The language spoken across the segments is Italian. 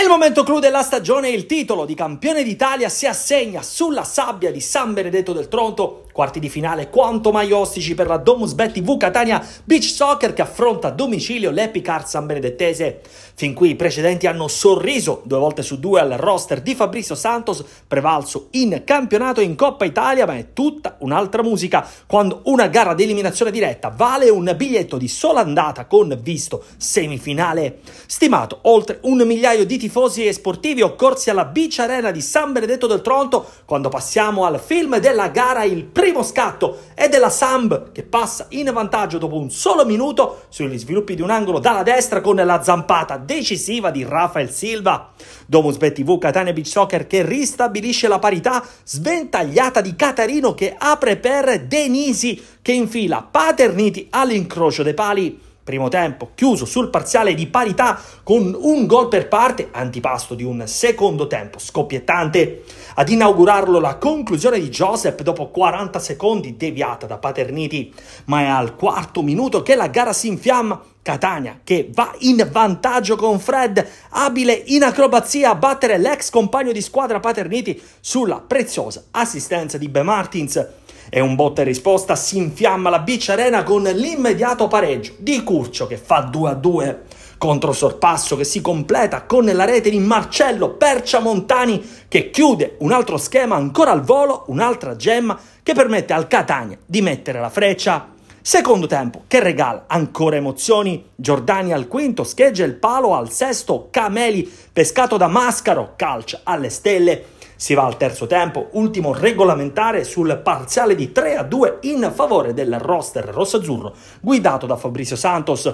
È il momento clou della stagione e il titolo di campione d'Italia si assegna sulla sabbia di San Benedetto del Tronto Quarti di finale quanto mai ostici per la Domus Betty V Catania Beach Soccer che affronta a domicilio l'Epic l'Epicar San Benedettese. Fin qui i precedenti hanno sorriso due volte su due al roster di Fabrizio Santos, prevalso in campionato e in Coppa Italia, ma è tutta un'altra musica quando una gara di eliminazione diretta vale un biglietto di sola andata con visto semifinale. Stimato oltre un migliaio di tifosi e sportivi occorsi alla Beach Arena di San Benedetto del Tronto quando passiamo al film della gara il primo primo scatto è della Samb che passa in vantaggio dopo un solo minuto sugli sviluppi di un angolo dalla destra con la zampata decisiva di Rafael Silva. Domus BTV Catania Beach Soccer che ristabilisce la parità sventagliata di Catarino che apre per Denisi che infila Paterniti all'incrocio dei pali primo tempo chiuso sul parziale di parità con un gol per parte, antipasto di un secondo tempo scoppiettante. Ad inaugurarlo la conclusione di Joseph dopo 40 secondi deviata da Paterniti, ma è al quarto minuto che la gara si infiamma Catania che va in vantaggio con Fred, abile in acrobazia a battere l'ex compagno di squadra Paterniti sulla preziosa assistenza di Be Martins. È un botta e risposta, si infiamma la Beach Arena con l'immediato pareggio di Curcio che fa 2 a 2. Contro sorpasso che si completa con la rete di Marcello Perciamontani che chiude un altro schema ancora al volo, un'altra gemma che permette al Catania di mettere la freccia. Secondo tempo che regala ancora emozioni. Giordani al quinto, scheggia il palo al sesto, Cameli pescato da Mascaro, calcia alle stelle. Si va al terzo tempo, ultimo regolamentare sul parziale di 3 a 2 in favore del roster rossazzurro guidato da Fabrizio Santos.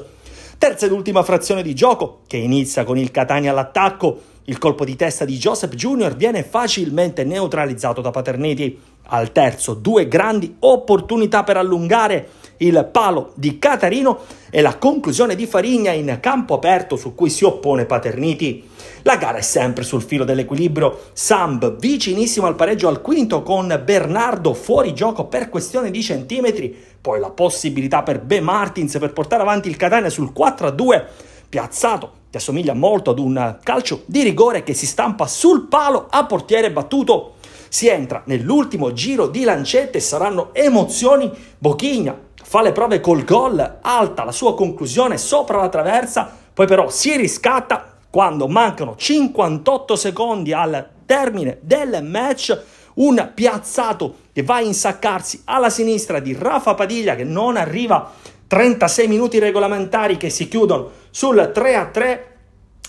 Terza ed ultima frazione di gioco che inizia con il Catania all'attacco il colpo di testa di Joseph Jr. viene facilmente neutralizzato da Paterniti. Al terzo, due grandi opportunità per allungare il palo di Catarino e la conclusione di Farigna in campo aperto su cui si oppone Paterniti. La gara è sempre sul filo dell'equilibrio, Samb vicinissimo al pareggio al quinto con Bernardo fuori gioco per questione di centimetri, poi la possibilità per B. Martins per portare avanti il Catania sul 4-2 piazzato che assomiglia molto ad un calcio di rigore che si stampa sul palo a portiere battuto. Si entra nell'ultimo giro di lancette, e saranno emozioni. Bochigna fa le prove col gol, alta la sua conclusione sopra la traversa, poi però si riscatta quando mancano 58 secondi al termine del match. Un piazzato che va a insaccarsi alla sinistra di Rafa Padiglia che non arriva 36 minuti regolamentari che si chiudono sul 3 a 3.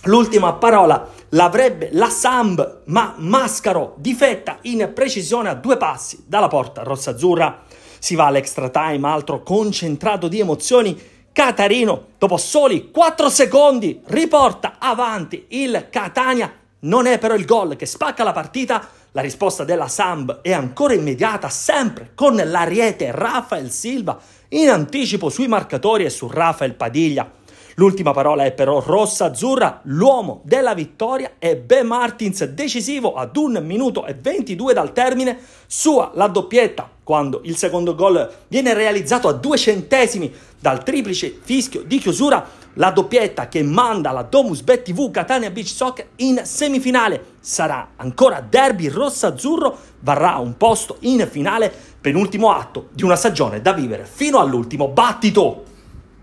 L'ultima parola l'avrebbe la Samb, ma Mascaro difetta in precisione a due passi dalla porta rossazzurra. Si va all'extra time, altro concentrato di emozioni. Catarino, dopo soli 4 secondi, riporta avanti il Catania. Non è però il gol che spacca la partita, la risposta della Samb è ancora immediata, sempre con l'ariete Rafael Silva in anticipo sui marcatori e su Rafael Padiglia. L'ultima parola è però rossa-azzurra, l'uomo della vittoria è Ben Martins decisivo ad 1 minuto e 22 dal termine, sua la doppietta quando il secondo gol viene realizzato a due centesimi dal triplice fischio di chiusura, la doppietta che manda la Domus Bet TV Catania Beach Soccer in semifinale. Sarà ancora derby rosso-azzurro, varrà un posto in finale, penultimo atto di una stagione da vivere fino all'ultimo battito.